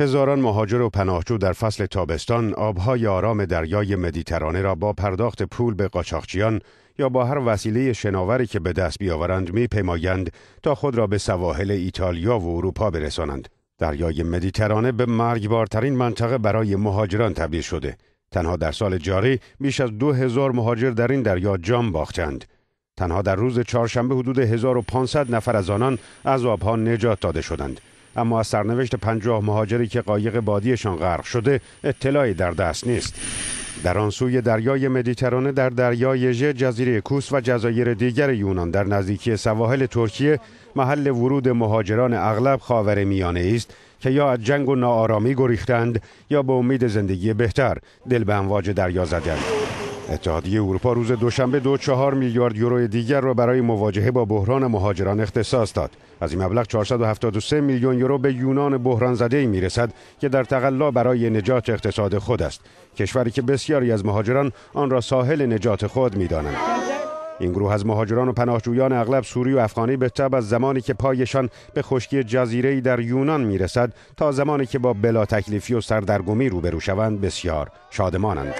هزاران مهاجر و پناهجو در فصل تابستان آبهای آرام دریای مدیترانه را با پرداخت پول به قاچاقچیان یا با هر وسیله شناوری که به دست بیاورند میپیمایند تا خود را به سواحل ایتالیا و اروپا برسانند دریای مدیترانه به مرگبارترین منطقه برای مهاجران تبدیل شده تنها در سال جاری بیش از دو هزار مهاجر در این دریا جان باختند تنها در روز چهارشنبه حدود 1500 نفر از آنان از آبها نجات داده شدند اما از سرنوشت پنجاه مهاجری که قایق بادیشان غرق شده اطلاعی در دست نیست در آن سوی دریای مدیترانه در دریای ژ جزیره کوس و جزایر دیگر یونان در نزدیکی سواحل ترکیه محل ورود مهاجران اغلب خاور میانه است که یا از جنگ و ناآرامی گریختند یا به امید زندگی بهتر دل به امواج دریا زدند اتحادیه اروپا روز دوشنبه دو چهار میلیارد یورو دیگر را برای مواجهه با بحران مهاجران اختصاص داد از این مبلغ 473 میلیون یورو به یونان بحران زده می رسد که در تقلا برای نجات اقتصاد خود است کشوری که بسیاری از مهاجران آن را ساحل نجات خود می دانند. این گروه از مهاجران و پناهجویان اغلب سوری و افغانی به تب از زمانی که پایشان به خشکی جزیره در یونان میرسد تا زمانی که با بلا تکلیفی و سردرگمی روبرو شوند بسیار شادمانند.